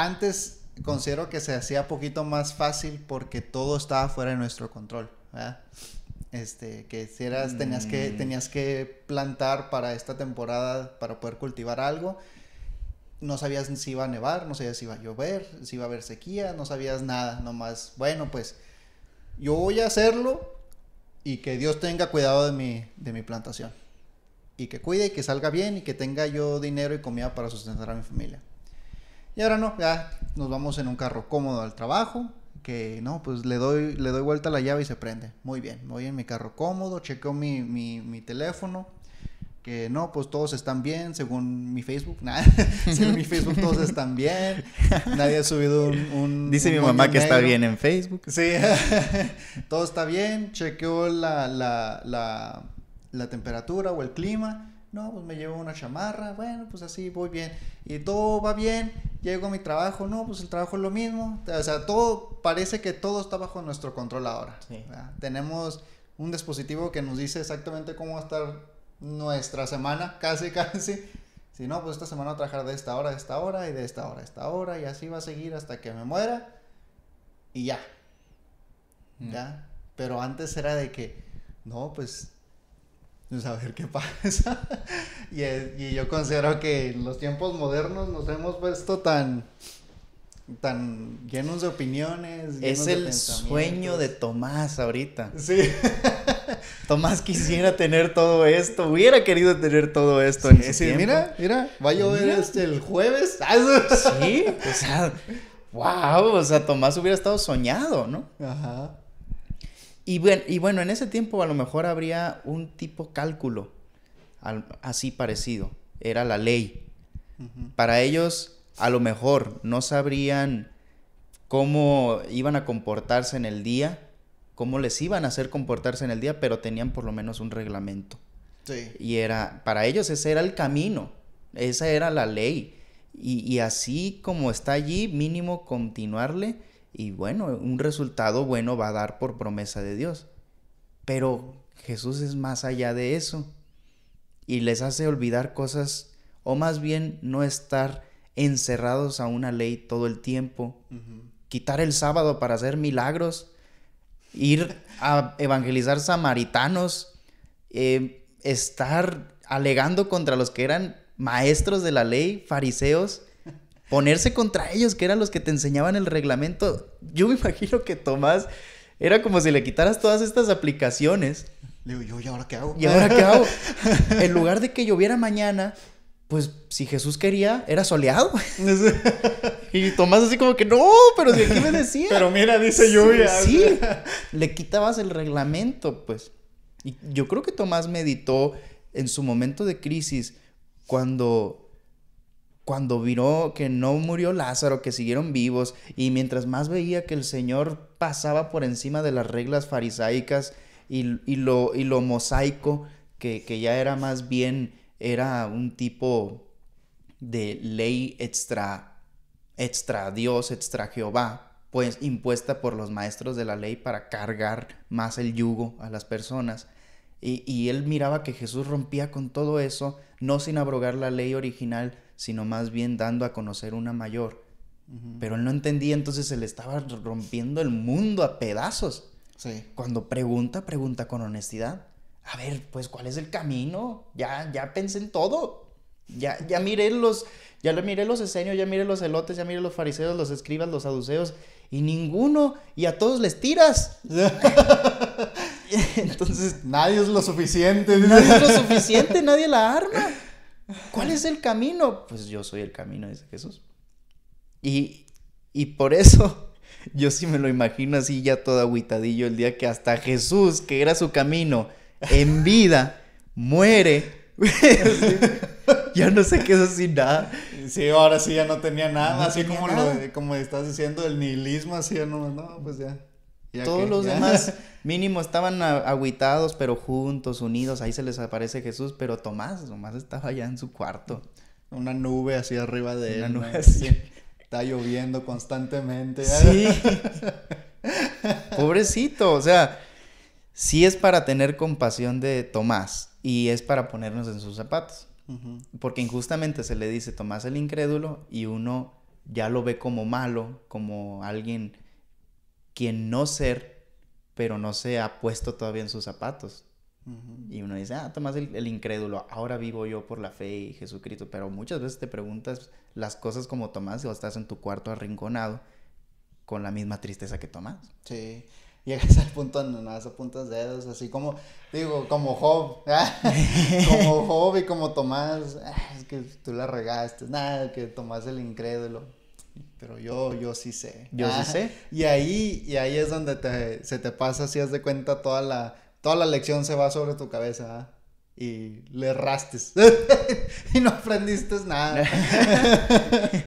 Antes considero que se hacía poquito más fácil porque todo estaba fuera de nuestro control, Este, que si eras, tenías que, mm. tenías que plantar para esta temporada para poder cultivar algo. No sabías si iba a nevar, no sabías si iba a llover, si iba a haber sequía, no sabías nada, nomás, bueno, pues yo voy a hacerlo y que Dios tenga cuidado de mi, de mi plantación. Y que cuide y que salga bien y que tenga yo dinero y comida para sustentar a mi familia. Y ahora no, ya nos vamos en un carro cómodo al trabajo, que no, pues le doy, le doy vuelta a la llave y se prende. Muy bien, voy en mi carro cómodo, chequeo mi, mi, teléfono, que no, pues todos están bien, según mi Facebook, nada, según mi Facebook todos están bien, nadie ha subido un... Dice mi mamá que está bien en Facebook. Sí, todo está bien, chequeo la temperatura o el clima no, pues me llevo una chamarra, bueno, pues así voy bien. Y todo va bien, llego a mi trabajo, no, pues el trabajo es lo mismo. O sea, todo, parece que todo está bajo nuestro control ahora. Tenemos un dispositivo que nos dice exactamente cómo va a estar nuestra semana, casi, casi. Si no, pues esta semana voy a trabajar de esta hora a esta hora y de esta hora a esta hora y así va a seguir hasta que me muera y ya. Mm. ¿Ya? Pero antes era de que, no, pues a ver qué pasa. y, yo considero que en los tiempos modernos nos hemos puesto tan tan llenos de opiniones. es el sueño de Tomás ahorita. Sí. Tomás quisiera tener todo esto, hubiera querido tener todo esto. mira, mira, va a llover este el jueves. sí, o sea, wow, o sea, Tomás hubiera estado soñado, ¿no? Ajá. Y bueno, y bueno, en ese tiempo a lo mejor habría un tipo cálculo así parecido. Era la ley. Para ellos, a lo mejor no sabrían cómo iban a comportarse en el día, cómo les iban a hacer comportarse en el día, pero tenían por lo menos un reglamento. Y era, para ellos ese era el camino, esa era la ley. Y, y así como está allí, mínimo continuarle y bueno, un resultado bueno va a dar por promesa de Dios. Pero Jesús es más allá de eso y les hace olvidar cosas o más bien no estar encerrados a una ley todo el tiempo, quitar el sábado para hacer milagros, ir a evangelizar samaritanos, eh, estar alegando contra los que eran maestros de la ley, fariseos, ponerse contra ellos, que eran los que te enseñaban el reglamento. Yo me imagino que Tomás era como si le quitaras todas estas aplicaciones. Le digo, yo, ¿y ahora qué hago? ¿Y ahora qué hago? en lugar de que lloviera mañana, pues si Jesús quería, era soleado. y Tomás así como que, no, pero si aquí me decía. pero mira, dice lluvia. Sí, le quitabas el reglamento, pues. Y yo creo que Tomás meditó en su momento de crisis cuando cuando vino que no murió Lázaro, que siguieron vivos, y mientras más veía que el Señor pasaba por encima de las reglas farisaicas y, lo, y lo, mosaico, que, ya era más bien, era un tipo de ley extra, extra Dios, extra Jehová, pues impuesta por los maestros de la ley para cargar más el yugo a las personas. y él miraba que Jesús rompía con todo eso, no sin abrogar la ley original, sino más bien dando a conocer una mayor. Pero él no entendía, entonces se le estaba rompiendo el mundo a pedazos. Sí. Cuando pregunta, pregunta con honestidad. A ver, pues, ¿cuál es el camino? Ya, ya pensé en todo. Ya, ya miré los, ya miré los esenios, ya miré los elotes, ya miré los fariseos, los escribas, los saduceos, y ninguno, y a todos les tiras. Entonces. Nadie es lo suficiente. Nadie es lo suficiente, nadie la arma. ¿Cuál es el camino? Pues yo soy el camino, dice Jesús. Y, y por eso yo sí me lo imagino así ya todo aguitadillo el día que hasta Jesús, que era su camino, en vida, muere. ya no sé qué es así nada. Sí, ahora sí ya no tenía nada, así como lo como estás diciendo, el nihilismo, así ya no, no, pues ya. Todos los demás mínimo estaban aguitados, pero juntos, unidos, ahí se les aparece Jesús, pero Tomás nomás estaba ya en su cuarto. Una nube así arriba de Una Nube así. Está lloviendo constantemente. Sí. Pobrecito, o sea, sí es para tener compasión de Tomás y es para ponernos en sus zapatos. Porque injustamente se le dice Tomás el incrédulo y uno ya lo ve como malo, como alguien quien no ser, pero no se ha puesto todavía en sus zapatos. Y uno dice, ah, Tomás el, incrédulo, ahora vivo yo por la fe y Jesucristo, pero muchas veces te preguntas las cosas como Tomás o estás en tu cuarto arrinconado con la misma tristeza que Tomás. Sí, llegas al punto donde a a apuntas dedos, así como, digo, como Job, ¿eh? como Job y como Tomás, ah, es que tú la regaste, nada, que Tomás el incrédulo, pero yo, yo sí sé. Yo sí sé. Y ahí, y ahí es donde se te pasa, si has de cuenta, toda la, toda la lección se va sobre tu cabeza. ¿ah? Y le rastes. y no aprendiste nada.